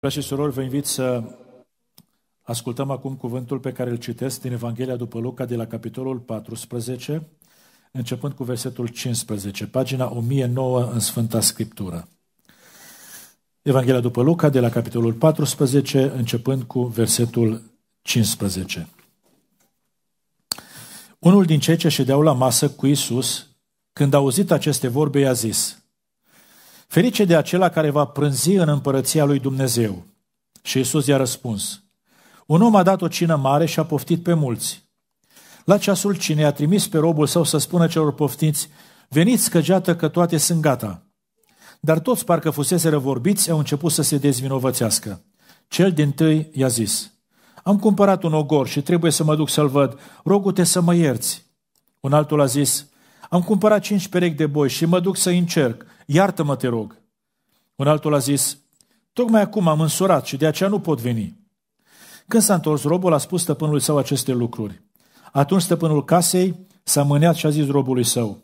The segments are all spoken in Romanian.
Frați și surori, vă invit să ascultăm acum cuvântul pe care îl citesc din Evanghelia după Luca de la capitolul 14, începând cu versetul 15, pagina 1009 în Sfânta Scriptură. Evanghelia după Luca de la capitolul 14, începând cu versetul 15. Unul din cei ce ședeau la masă cu Isus, când a auzit aceste vorbe, i-a zis – Ferice de acela care va prânzi în împărăția lui Dumnezeu. Și Iisus i-a răspuns, un om a dat o cină mare și a poftit pe mulți. La ceasul cinei a trimis pe robul său să spună celor poftiți, veniți că geată că toate sunt gata. Dar toți parcă fusese vorbiți, au început să se dezvinovățească. Cel din tâi i-a zis, am cumpărat un ogor și trebuie să mă duc să-l văd, rogu-te să mă ierți. Un altul a zis, am cumpărat cinci perechi de boi și mă duc să încerc. Iartă-mă, te rog. Un altul a zis, tocmai acum am însurat și de aceea nu pot veni. Când s-a întors robul, a spus stăpânului său aceste lucruri. Atunci stăpânul casei s-a mâneat și a zis robului său,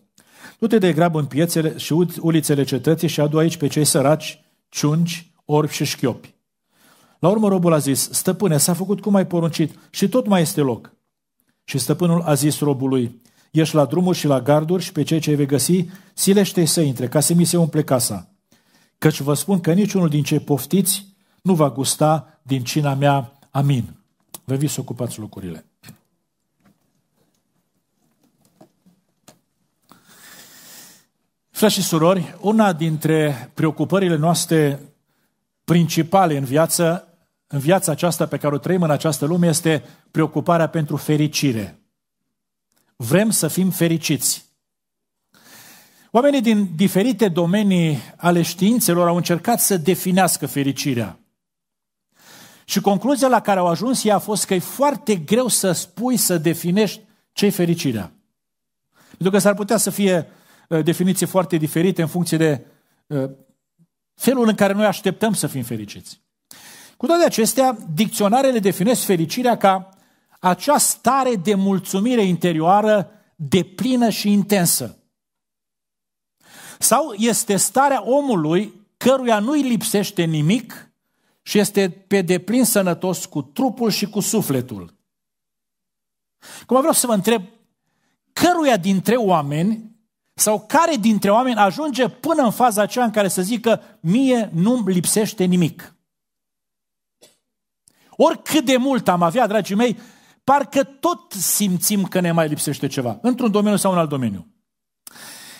Du-te de grabă în piețele și ulițele cetății și adu aici pe cei săraci, ciunci, orbi și șchiopi. La urmă robul a zis, stăpâne, s-a făcut cum ai poruncit și tot mai este loc. Și stăpânul a zis robului, ieși la drumuri și la garduri și pe cei ce vei găsi, silește să intre, ca să mi se umple casa. Căci vă spun că niciunul din cei poftiți nu va gusta din cina mea. Amin. Vă vi să ocupați locurile. Frați și surori, una dintre preocupările noastre principale în viață, în viața aceasta pe care o trăim în această lume, este preocuparea pentru fericire. Vrem să fim fericiți. Oamenii din diferite domenii ale științelor au încercat să definească fericirea. Și concluzia la care au ajuns ea a fost că e foarte greu să spui, să definești ce e fericirea. Pentru că s-ar putea să fie uh, definiții foarte diferite în funcție de uh, felul în care noi așteptăm să fim fericiți. Cu toate acestea, dicționarele definesc fericirea ca acea stare de mulțumire interioară de plină și intensă. Sau este starea omului căruia nu-i lipsește nimic și este pe deplin sănătos cu trupul și cu sufletul. Cum vreau să vă întreb, căruia dintre oameni sau care dintre oameni ajunge până în faza aceea în care să zică mie nu-mi lipsește nimic. Oricât de mult am avea, dragii mei, parcă tot simțim că ne mai lipsește ceva, într-un domeniu sau în alt domeniu.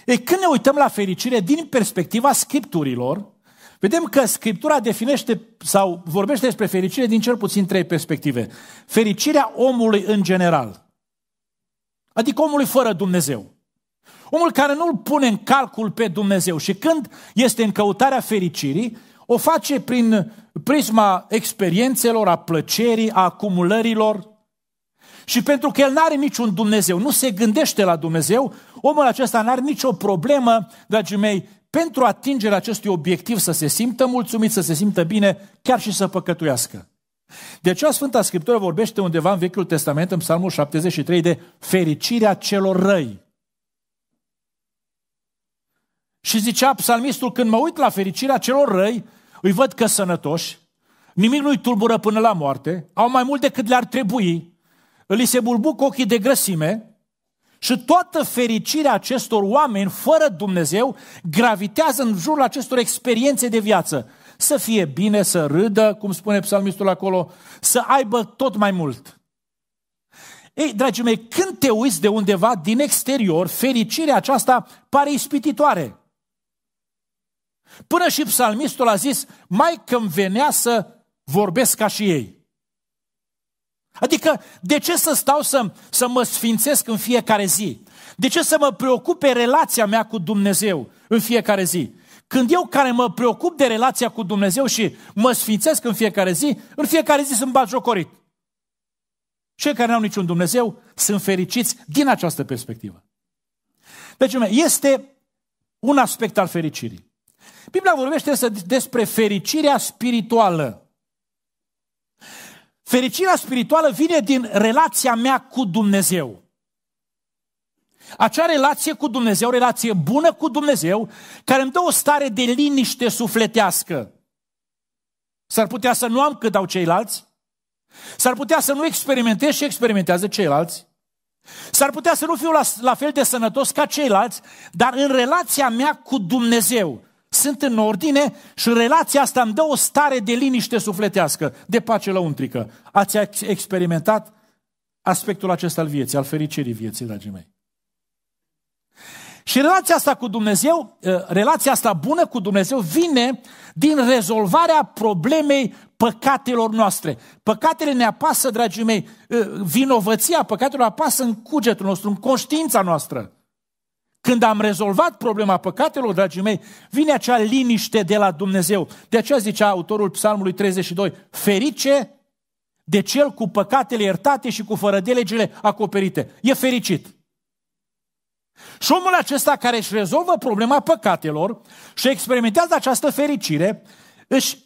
E când ne uităm la fericire din perspectiva scripturilor, vedem că scriptura definește sau vorbește despre fericire din cel puțin trei perspective. Fericirea omului în general, adică omului fără Dumnezeu. Omul care nu îl pune în calcul pe Dumnezeu și când este în căutarea fericirii, o face prin prisma experiențelor, a plăcerii, a acumulărilor, și pentru că el nu are niciun Dumnezeu, nu se gândește la Dumnezeu, omul acesta nu are nicio problemă, dragii mei, pentru atingerea acestui obiectiv să se simtă mulțumit, să se simtă bine, chiar și să păcătuiască. De aceea Sfânta Scriptură vorbește undeva în Vechiul Testament, în Psalmul 73, de fericirea celor răi. Și zicea psalmistul, când mă uit la fericirea celor răi, îi văd că sănătoși, nimic nu-i tulbură până la moarte, au mai mult decât le-ar trebui, li se bulbuc ochii de grăsime și toată fericirea acestor oameni fără Dumnezeu gravitează în jurul acestor experiențe de viață. Să fie bine, să râdă, cum spune psalmistul acolo, să aibă tot mai mult. Ei, dragii mei, când te uiți de undeva din exterior, fericirea aceasta pare ispititoare. Până și psalmistul a zis, mai că venea să vorbesc ca și ei. Adică, de ce să stau să, să mă sfințesc în fiecare zi? De ce să mă preocupe relația mea cu Dumnezeu în fiecare zi? Când eu care mă preocup de relația cu Dumnezeu și mă sfințesc în fiecare zi, în fiecare zi sunt batjocorit. Cei care nu au niciun Dumnezeu sunt fericiți din această perspectivă. Deci, este un aspect al fericirii. Biblia vorbește despre fericirea spirituală. Fericirea spirituală vine din relația mea cu Dumnezeu. Acea relație cu Dumnezeu, relație bună cu Dumnezeu, care îmi dă o stare de liniște sufletească. S-ar putea să nu am cât au ceilalți, s-ar putea să nu experimentez și experimentează ceilalți, s-ar putea să nu fiu la, la fel de sănătos ca ceilalți, dar în relația mea cu Dumnezeu, sunt în ordine și relația asta îmi dă o stare de liniște sufletească, de pace la untrică. Ați experimentat aspectul acesta al vieții, al fericirii vieții, dragii mei. Și relația asta cu Dumnezeu, eh, relația asta bună cu Dumnezeu vine din rezolvarea problemei păcatelor noastre. Păcatele ne apasă, dragii mei, eh, vinovăția păcatelor apasă în cugetul nostru, în conștiința noastră. Când am rezolvat problema păcatelor, dragii mei, vine acea liniște de la Dumnezeu. De aceea zicea autorul Psalmului 32, ferice de cel cu păcatele iertate și cu fără de legile acoperite. E fericit. Și omul acesta care își rezolvă problema păcatelor și experimentează această fericire, își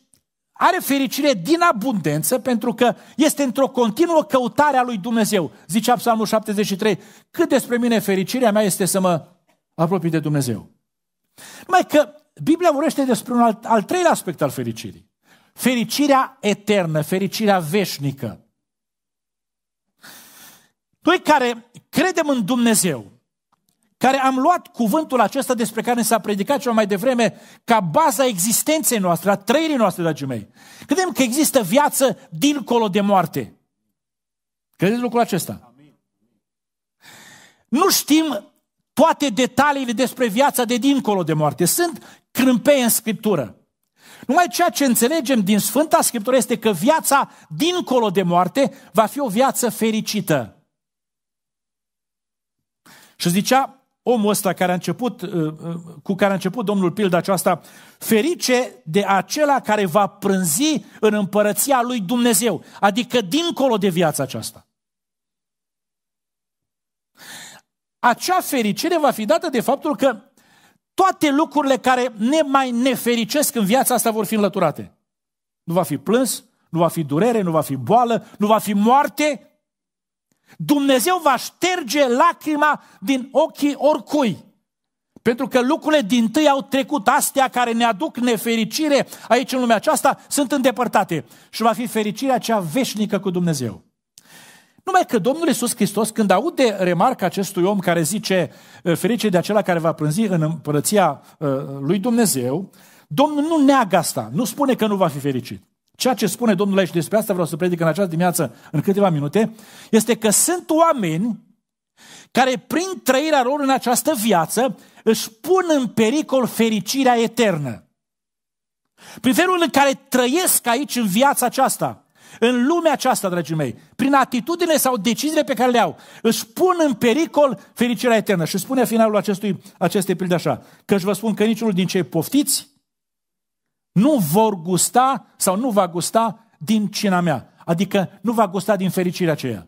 are fericire din abundență pentru că este într-o continuă căutare a lui Dumnezeu. Zicea Psalmul 73, cât despre mine fericirea mea este să mă apropii de Dumnezeu. Mai că Biblia vorbește despre un alt, al treilea aspect al fericirii. Fericirea eternă, fericirea veșnică. Noi care credem în Dumnezeu, care am luat cuvântul acesta despre care s-a predicat ceva mai devreme ca baza existenței noastre, a trăirii noastre, dragii mei. Credem că există viață dincolo de moarte. Credeți lucrul acesta? Amin. Nu știm toate detaliile despre viața de dincolo de moarte. Sunt crâmpeie în Scriptură. Numai ceea ce înțelegem din Sfânta Scriptură este că viața dincolo de moarte va fi o viață fericită. Și zicea omul ăsta care a început, uh, uh, cu care a început Domnul pilda aceasta, ferice de acela care va prânzi în împărăția lui Dumnezeu, adică dincolo de viața aceasta. acea fericire va fi dată de faptul că toate lucrurile care ne mai nefericesc în viața asta vor fi înlăturate. Nu va fi plâns, nu va fi durere, nu va fi boală, nu va fi moarte. Dumnezeu va șterge lacrima din ochii oricui. Pentru că lucrurile din tâi au trecut, astea care ne aduc nefericire aici în lumea aceasta, sunt îndepărtate. Și va fi fericirea cea veșnică cu Dumnezeu. Numai că Domnul Iisus Hristos, când aude remarca acestui om care zice eh, ferice de acela care va prânzi în împărăția eh, lui Dumnezeu, Domnul nu neagă asta, nu spune că nu va fi fericit. Ceea ce spune Domnul aici despre asta, vreau să predic în această dimineață, în câteva minute, este că sunt oameni care prin trăirea lor în această viață își pun în pericol fericirea eternă. Prin felul în care trăiesc aici în viața aceasta, în lumea aceasta, dragii mei, prin atitudine sau deciziile pe care le au, își pun în pericol fericirea eternă. Și spune finalul acestui, acestei pilde așa, că vă spun că niciunul din cei poftiți nu vor gusta sau nu va gusta din cina mea. Adică nu va gusta din fericirea aceea.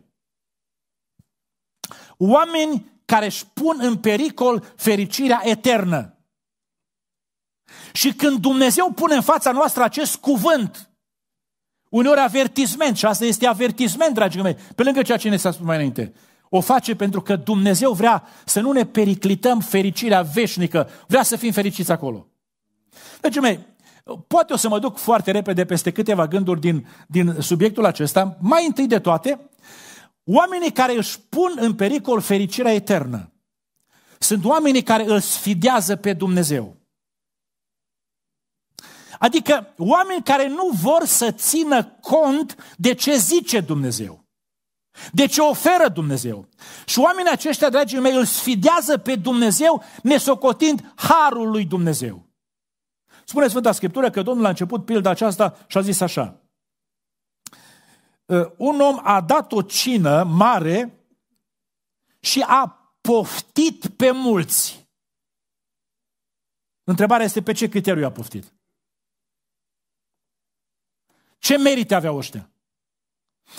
Oameni care își pun în pericol fericirea eternă. Și când Dumnezeu pune în fața noastră acest cuvânt, Uneori avertisment, și asta este avertisment, dragii mei, pe lângă ceea ce ne s-a spus mai înainte. O face pentru că Dumnezeu vrea să nu ne periclităm fericirea veșnică, vrea să fim fericiți acolo. Dragii mei, poate o să mă duc foarte repede peste câteva gânduri din, din subiectul acesta. Mai întâi de toate, oamenii care își pun în pericol fericirea eternă sunt oamenii care îl sfidează pe Dumnezeu. Adică oameni care nu vor să țină cont de ce zice Dumnezeu. De ce oferă Dumnezeu? Și oamenii aceștia, dragii mei, îl sfidează pe Dumnezeu nesocotind harul lui Dumnezeu. Spune Sfânta Scriptură că Domnul a început pilda aceasta și a zis așa. Ă, un om a dat o cină mare și a poftit pe mulți. Întrebarea este pe ce criteriu a poftit? Ce merite aveau ăștia?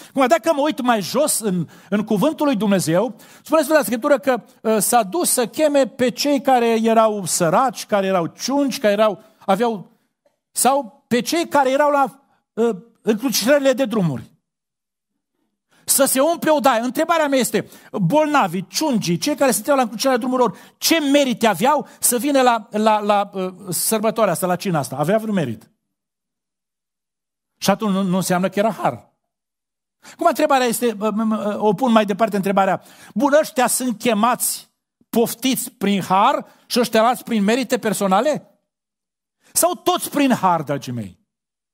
Acum, dacă mă uit mai jos în, în cuvântul lui Dumnezeu, spuneți la Scriptură că uh, s-a dus să cheme pe cei care erau săraci, care erau ciunci, care erau, aveau, sau pe cei care erau la uh, încrucișările de drumuri. Să se umple o daie. Întrebarea mea este, bolnavi, ciungii, cei care stăteau la încrucișările drumurilor, ce merite aveau să vină la, la, la, la ă, uh, sărbătoarea asta, la cina asta? Aveau vreun merit? Și atunci nu, nu înseamnă că era har. Cum întrebarea este, o pun mai departe întrebarea, bun, ăștia sunt chemați, poftiți prin har și ăștia alți prin merite personale? Sau toți prin har, dragii mei?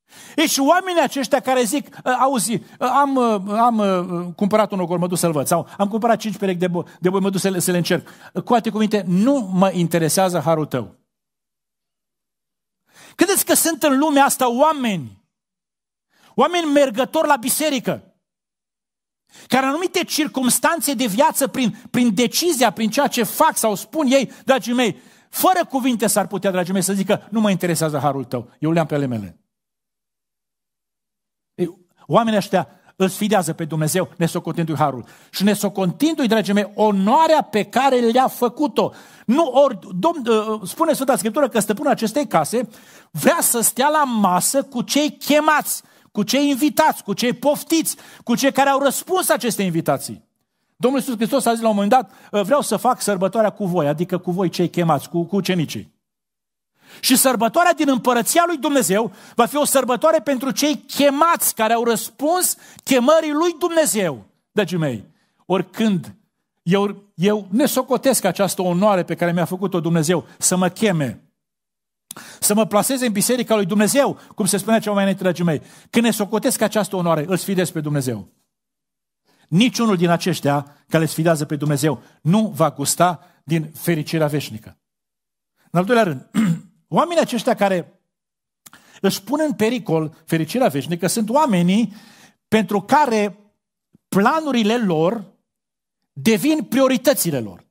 E deci oamenii aceștia care zic, ă, auzi, ă, am, ă, am cumpărat un ogor, mă duc să-l văd, sau am cumpărat cinci perechi de, bo- de boi, mă duc să le, să le încerc. Cu alte cuvinte, nu mă interesează harul tău. Credeți că sunt în lumea asta oameni oameni mergători la biserică, care în anumite circumstanțe de viață, prin, prin decizia, prin ceea ce fac sau spun ei, dragii mei, fără cuvinte s-ar putea, dragii mei, să zică, nu mă interesează harul tău, eu le-am pe ale mele. Ei, oamenii ăștia îl sfidează pe Dumnezeu, ne socotindu i harul. Și ne socotindu i dragii mei, onoarea pe care le-a făcut-o. Nu ori, domn, ă, spune Sfânta Scriptură că stăpânul acestei case vrea să stea la masă cu cei chemați cu cei invitați, cu cei poftiți, cu cei care au răspuns aceste invitații. Domnul Iisus Hristos a zis la un moment dat, ă, vreau să fac sărbătoarea cu voi, adică cu voi cei chemați, cu, cu ucenicii. Și sărbătoarea din împărăția lui Dumnezeu va fi o sărbătoare pentru cei chemați care au răspuns chemării lui Dumnezeu, dragii mei. Oricând eu, eu ne socotesc această onoare pe care mi-a făcut-o Dumnezeu să mă cheme să mă placeze în biserica lui Dumnezeu, cum se spunea cea mai înainte, dragii mei. Când ne socotesc această onoare, îl sfidez pe Dumnezeu. Niciunul din aceștia care le sfidează pe Dumnezeu nu va gusta din fericirea veșnică. În al doilea rând, oamenii aceștia care își pun în pericol fericirea veșnică sunt oamenii pentru care planurile lor devin prioritățile lor.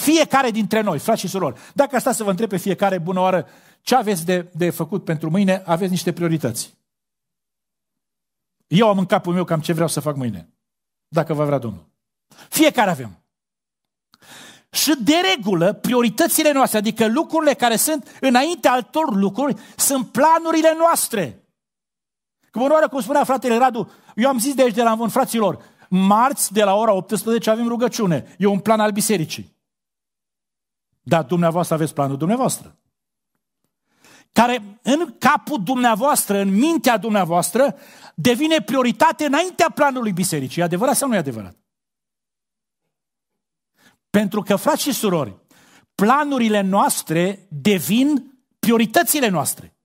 Fiecare dintre noi, frați și surori, dacă asta să vă întreb pe fiecare bună oară ce aveți de, de făcut pentru mâine, aveți niște priorități. Eu am în capul meu cam ce vreau să fac mâine, dacă vă vrea Domnul. Fiecare avem. Și de regulă, prioritățile noastre, adică lucrurile care sunt înainte altor lucruri, sunt planurile noastre. Că bună oară, cum spunea fratele Radu, eu am zis de aici de la învânt, fraților, marți de la ora 18 avem rugăciune. E un plan al bisericii. Dar dumneavoastră aveți planul dumneavoastră. Care în capul dumneavoastră, în mintea dumneavoastră, devine prioritate înaintea planului bisericii. E adevărat sau nu e adevărat? Pentru că, frați și surori, planurile noastre devin prioritățile noastre.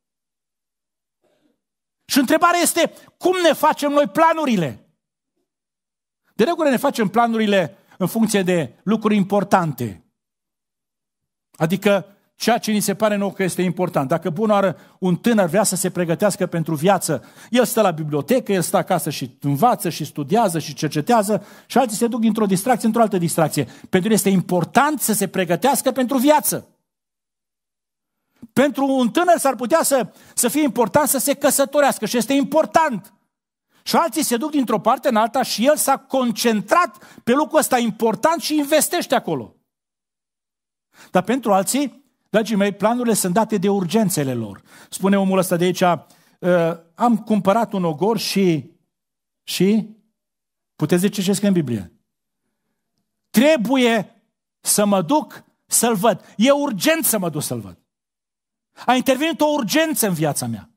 Și întrebarea este, cum ne facem noi planurile? De regulă ne facem planurile în funcție de lucruri importante. Adică ceea ce ni se pare nou că este important. Dacă bunoară un tânăr vrea să se pregătească pentru viață, el stă la bibliotecă, el stă acasă și învață și studiază și cercetează și alții se duc dintr-o distracție într-o altă distracție. Pentru el este important să se pregătească pentru viață. Pentru un tânăr s-ar putea să, să fie important să se căsătorească și este important. Și alții se duc dintr-o parte în alta și el s-a concentrat pe lucrul ăsta important și investește acolo. Dar pentru alții, dragii mei, planurile sunt date de urgențele lor. Spune omul ăsta de aici, uh, am cumpărat un ogor și... și... Puteți zice ce scrie în Biblie. Trebuie să mă duc să-l văd. E urgent să mă duc să-l văd. A intervenit o urgență în viața mea.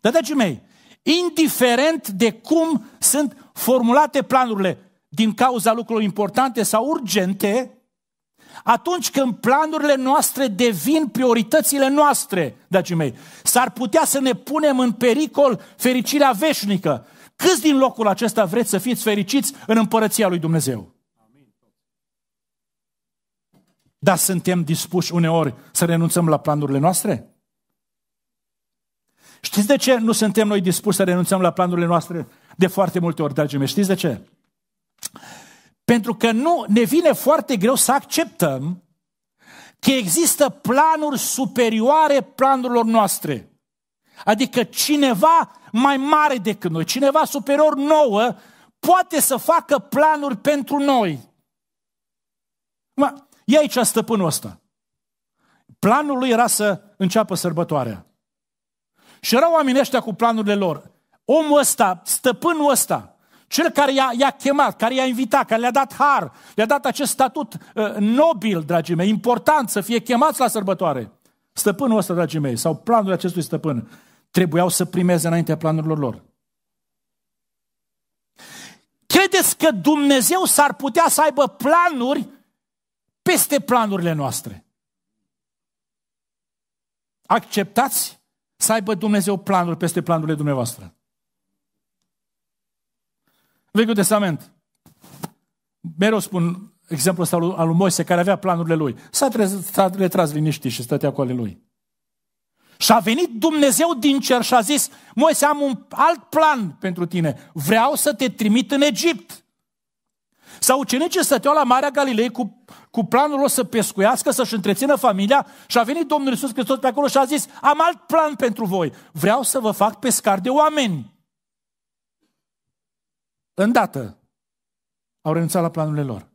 Dar, dragii mei, indiferent de cum sunt formulate planurile din cauza lucrurilor importante sau urgente, atunci când planurile noastre devin prioritățile noastre, dragii mei, s-ar putea să ne punem în pericol fericirea veșnică. Câți din locul acesta vreți să fiți fericiți în împărăția lui Dumnezeu? Dar suntem dispuși uneori să renunțăm la planurile noastre? Știți de ce nu suntem noi dispuși să renunțăm la planurile noastre de foarte multe ori, dragii mei? Știți de ce? Pentru că nu ne vine foarte greu să acceptăm că există planuri superioare planurilor noastre. Adică cineva mai mare decât noi, cineva superior nouă, poate să facă planuri pentru noi. Ma, e aici stăpânul ăsta. Planul lui era să înceapă sărbătoarea. Și erau oamenii ăștia cu planurile lor. Omul ăsta, stăpânul ăsta, cel care i-a, i-a chemat, care i-a invitat, care le-a dat har, le-a dat acest statut uh, nobil, dragii mei, important să fie chemați la sărbătoare. Stăpânul ăsta, dragii mei, sau planul acestui stăpân, trebuiau să primeze înaintea planurilor lor. Credeți că Dumnezeu s-ar putea să aibă planuri peste planurile noastre? Acceptați să aibă Dumnezeu planuri peste planurile dumneavoastră. Vechiul Testament. Mereu spun exemplul ăsta al lui Moise, care avea planurile lui. S-a, trez, s-a retras liniștit și stătea cu ale lui. Și a venit Dumnezeu din cer și a zis, Moise, am un alt plan pentru tine. Vreau să te trimit în Egipt. Sau ucenicii stăteau la Marea Galilei cu, cu planul lor să pescuiască, să-și întrețină familia și a venit Domnul Iisus Hristos pe acolo și a zis, am alt plan pentru voi. Vreau să vă fac pescar de oameni îndată, au renunțat la planurile lor.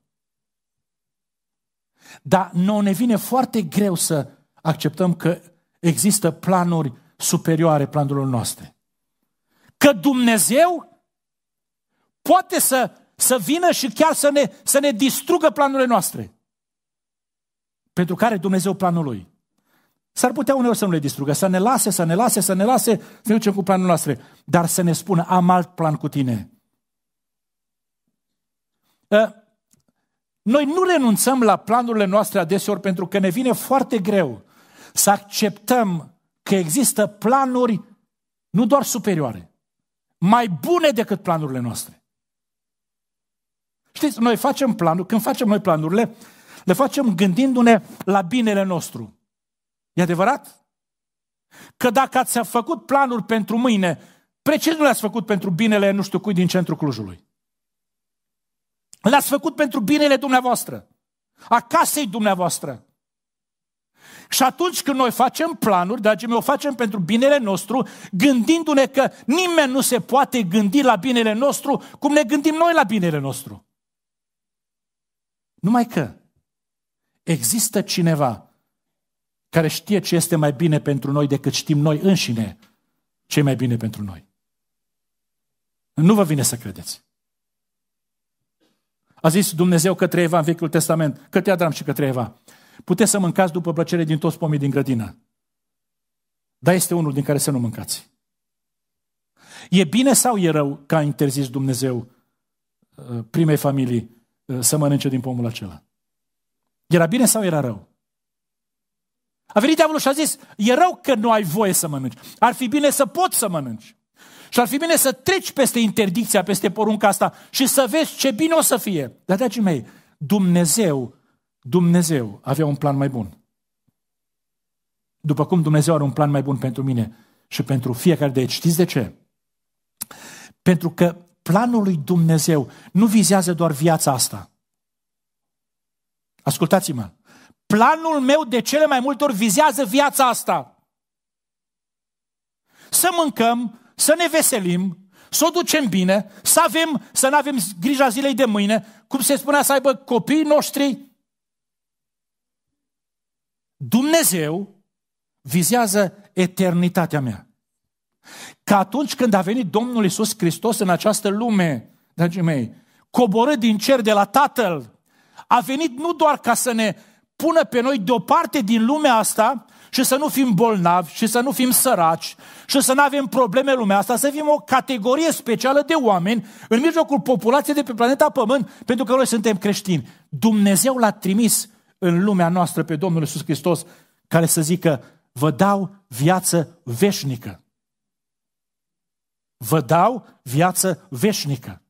Dar nouă ne vine foarte greu să acceptăm că există planuri superioare planurilor noastre. Că Dumnezeu poate să, să vină și chiar să ne, să ne distrugă planurile noastre. Pentru care Dumnezeu planul lui. S-ar putea uneori să nu le distrugă, să ne lase, să ne lase, să ne lase, să ne ducem cu planul noastre, dar să ne spună, am alt plan cu tine. Ă, noi nu renunțăm la planurile noastre adeseori pentru că ne vine foarte greu să acceptăm că există planuri nu doar superioare, mai bune decât planurile noastre. Știți, noi facem planuri, când facem noi planurile, le facem gândindu-ne la binele nostru. E adevărat? Că dacă ați făcut planuri pentru mâine, precis nu le-ați făcut pentru binele nu știu cui din centrul Clujului. L-ați făcut pentru binele dumneavoastră, a casei dumneavoastră. Și atunci când noi facem planuri, dragii mei, o facem pentru binele nostru, gândindu-ne că nimeni nu se poate gândi la binele nostru cum ne gândim noi la binele nostru. Numai că există cineva care știe ce este mai bine pentru noi decât știm noi înșine ce e mai bine pentru noi. Nu vă vine să credeți. A zis Dumnezeu către Eva în Vechiul Testament, către Adam și către Eva. Puteți să mâncați după plăcere din toți pomii din grădină. Dar este unul din care să nu mâncați. E bine sau e rău că a interzis Dumnezeu uh, primei familii uh, să mănânce din pomul acela? Era bine sau era rău? A venit diavolul și a zis, e rău că nu ai voie să mănânci. Ar fi bine să poți să mănânci. Și ar fi bine să treci peste interdicția, peste porunca asta și să vezi ce bine o să fie. Dar, dragii mei, Dumnezeu, Dumnezeu avea un plan mai bun. După cum Dumnezeu are un plan mai bun pentru mine și pentru fiecare de aici. Știți de ce? Pentru că planul lui Dumnezeu nu vizează doar viața asta. Ascultați-mă. Planul meu de cele mai multe ori vizează viața asta. Să mâncăm, să ne veselim, să o ducem bine, să avem, să nu avem grija zilei de mâine, cum se spunea să aibă copiii noștri. Dumnezeu vizează eternitatea mea. Că atunci când a venit Domnul Isus Hristos în această lume, dragii mei, coborât din cer de la Tatăl, a venit nu doar ca să ne pună pe noi deoparte din lumea asta, și să nu fim bolnavi și să nu fim săraci și să nu avem probleme lumea asta, să fim o categorie specială de oameni în mijlocul populației de pe planeta Pământ, pentru că noi suntem creștini. Dumnezeu l-a trimis în lumea noastră pe Domnul Iisus Hristos, care să zică, vă dau viață veșnică. Vă dau viață veșnică.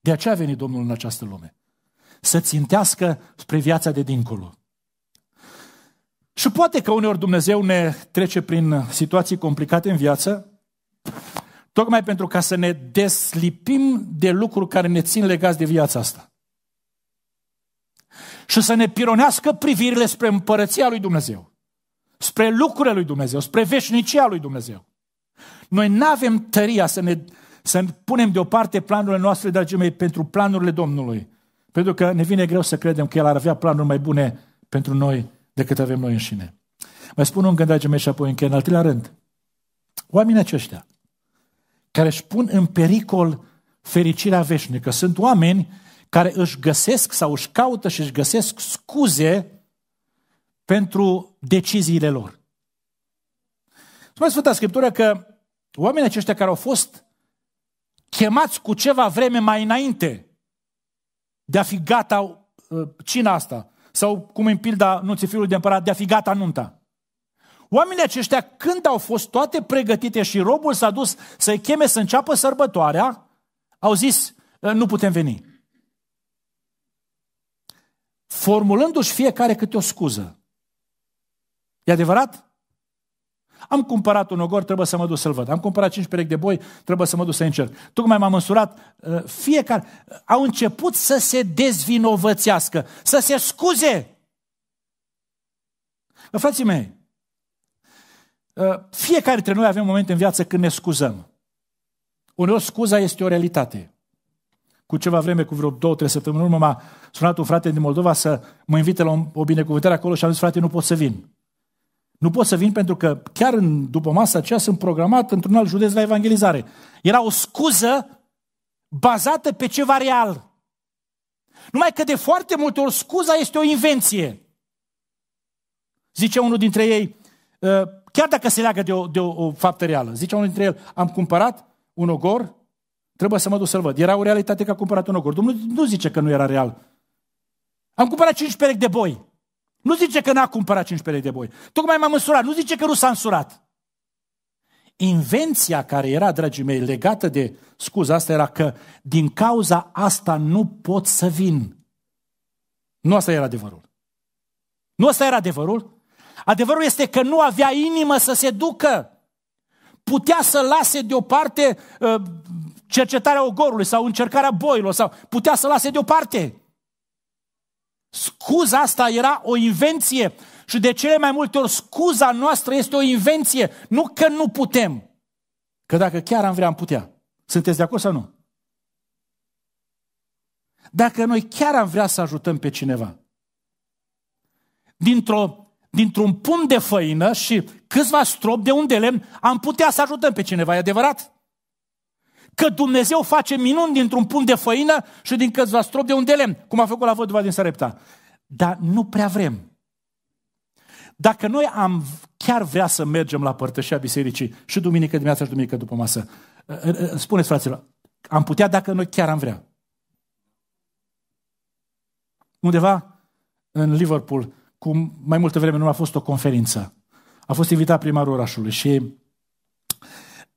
De aceea a venit Domnul în această lume. Să țintească spre viața de dincolo. Și poate că uneori Dumnezeu ne trece prin situații complicate în viață, tocmai pentru ca să ne deslipim de lucruri care ne țin legați de viața asta. Și să ne pironească privirile spre împărăția lui Dumnezeu, spre lucrurile lui Dumnezeu, spre veșnicia lui Dumnezeu. Noi nu avem tăria să ne să punem deoparte planurile noastre, dragii mei, pentru planurile Domnului. Pentru că ne vine greu să credem că El ar avea planuri mai bune pentru noi decât avem noi înșine. Mai spun un gând, dragii mei, și apoi încheie. în al treilea rând. Oamenii aceștia care își pun în pericol fericirea veșnică sunt oameni care își găsesc sau își caută și își găsesc scuze pentru deciziile lor. Spune Sfânta Scriptură că oamenii aceștia care au fost chemați cu ceva vreme mai înainte de a fi gata uh, cina asta, sau, cum în pilda fiului de împărat, de-a fi gata nunta. Oamenii aceștia, când au fost toate pregătite și robul s-a dus să-i cheme să înceapă sărbătoarea, au zis, nu putem veni. Formulându-și fiecare câte o scuză. E adevărat? Am cumpărat un ogor, trebuie să mă duc să-l văd. Am cumpărat cinci perechi de boi, trebuie să mă duc să încerc. Tocmai m-am măsurat, uh, Fiecare uh, au început să se dezvinovățească, să se scuze. Frații mei, uh, fiecare dintre noi avem momente în viață când ne scuzăm. Uneori scuza este o realitate. Cu ceva vreme, cu vreo două, trei săptămâni în urmă, m-a sunat un frate din Moldova să mă invite la o binecuvântare acolo și am zis, frate, nu pot să vin. Nu pot să vin pentru că chiar în, după masa aceea sunt programat într-un alt județ la evangelizare. Era o scuză bazată pe ceva real. Numai că de foarte multe ori scuza este o invenție. Zice unul dintre ei, ă, chiar dacă se leagă de o, de o, o faptă reală, zice unul dintre ei, am cumpărat un ogor, trebuie să mă duc să-l văd. Era o realitate că a cumpărat un ogor. Domnul nu zice că nu era real. Am cumpărat cinci perechi de boi. Nu zice că n-a cumpărat 15 lei de boi. Tocmai m-am însurat. Nu zice că nu s-a însurat. Invenția care era, dragii mei, legată de scuza asta era că din cauza asta nu pot să vin. Nu asta era adevărul. Nu asta era adevărul. Adevărul este că nu avea inimă să se ducă. Putea să lase deoparte uh, cercetarea ogorului sau încercarea boilor sau putea să lase deoparte. Scuza asta era o invenție și de cele mai multe ori scuza noastră este o invenție, nu că nu putem, că dacă chiar am vrea am putea. Sunteți de acord sau nu? Dacă noi chiar am vrea să ajutăm pe cineva, dintr-o, dintr-un pumn de făină și câțiva strop de un de lemn, am putea să ajutăm pe cineva, e adevărat? că Dumnezeu face minuni dintr-un punct de făină și din câțiva strop de un de lemn, cum a făcut la văduva din Sarepta. Dar nu prea vrem. Dacă noi am chiar vrea să mergem la părtășia bisericii și duminică dimineața și duminică după masă, ă, ă, ă, spuneți fraților, am putea dacă noi chiar am vrea. Undeva în Liverpool, cum mai multă vreme nu a fost o conferință, a fost invitat primarul orașului și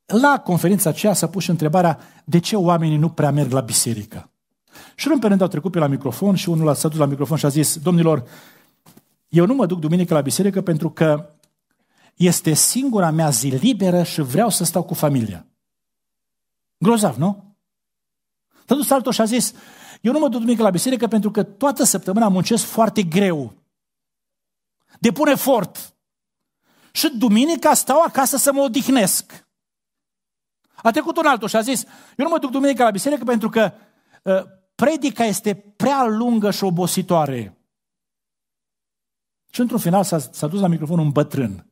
la conferința aceea s-a pus și întrebarea de ce oamenii nu prea merg la biserică. Și un perent au trecut pe la microfon și unul s-a dus la microfon și a zis, domnilor, eu nu mă duc duminică la biserică pentru că este singura mea zi liberă și vreau să stau cu familia. Grozav, nu? S-a dus altul și a zis, eu nu mă duc duminică la biserică pentru că toată săptămâna muncesc foarte greu. Depun efort. Și duminica stau acasă să mă odihnesc. A trecut un altul și a zis, eu nu mă duc duminica la biserică pentru că uh, predica este prea lungă și obositoare. Și într-un final s-a, s-a dus la microfon un bătrân.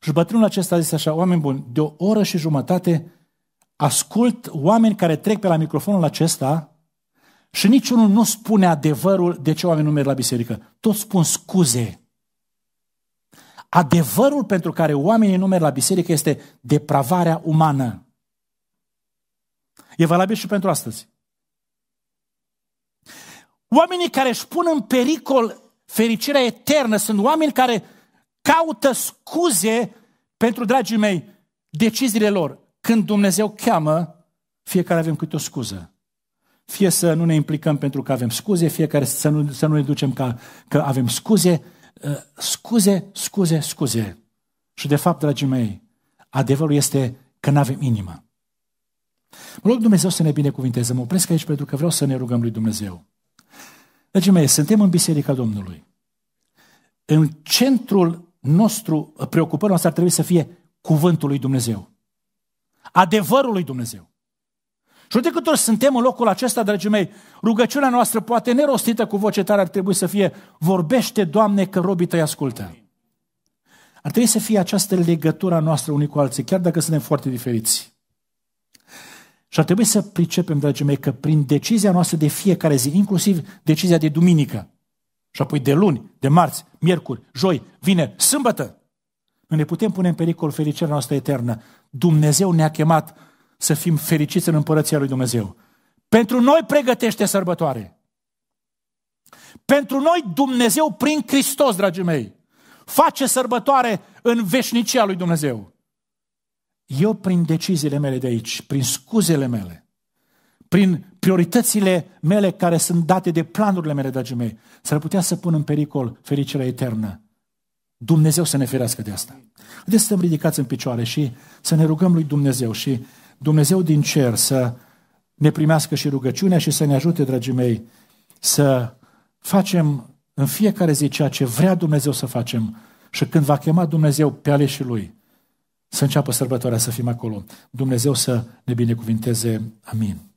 Și bătrânul acesta a zis așa, oameni buni, de o oră și jumătate ascult oameni care trec pe la microfonul acesta și niciunul nu spune adevărul de ce oamenii nu merg la biserică. Toți spun scuze. Adevărul pentru care oamenii merg la biserică este depravarea umană. E valabil și pentru astăzi. Oamenii care își pun în pericol fericirea eternă sunt oameni care caută scuze pentru, dragii mei, deciziile lor. Când Dumnezeu cheamă, fiecare avem câte o scuză. Fie să nu ne implicăm pentru că avem scuze, fiecare să nu, să nu ne ducem ca că avem scuze, Ă, scuze, scuze, scuze. Și de fapt, dragii mei, adevărul este că nu avem inimă. Mă rog Dumnezeu să ne binecuvinteze. Mă opresc aici pentru că vreau să ne rugăm lui Dumnezeu. Dragii mei, suntem în Biserica Domnului. În centrul nostru, preocupării noastre ar trebui să fie cuvântul lui Dumnezeu. Adevărul lui Dumnezeu. Și de câte ori suntem în locul acesta, dragii mei, rugăciunea noastră poate nerostită cu voce tare ar trebui să fie Vorbește, Doamne, că robii tăi ascultă. Ar trebui să fie această legătură noastră unii cu alții, chiar dacă suntem foarte diferiți. Și ar trebui să pricepem, dragii mei, că prin decizia noastră de fiecare zi, inclusiv decizia de duminică, și apoi de luni, de marți, miercuri, joi, vineri, sâmbătă, noi ne putem pune în pericol fericirea noastră eternă. Dumnezeu ne-a chemat să fim fericiți în împărăția lui Dumnezeu. Pentru noi pregătește sărbătoare. Pentru noi Dumnezeu prin Hristos, dragii mei, face sărbătoare în veșnicia lui Dumnezeu. Eu prin deciziile mele de aici, prin scuzele mele, prin prioritățile mele care sunt date de planurile mele, dragii mei, s-ar putea să pun în pericol fericirea eternă. Dumnezeu să ne ferească de asta. Haideți să ne ridicați în picioare și să ne rugăm lui Dumnezeu și Dumnezeu din cer să ne primească și rugăciunea și să ne ajute, dragii mei, să facem în fiecare zi ceea ce vrea Dumnezeu să facem și când va chema Dumnezeu pe aleșii Lui, să înceapă sărbătoarea, să fim acolo. Dumnezeu să ne binecuvinteze. Amin.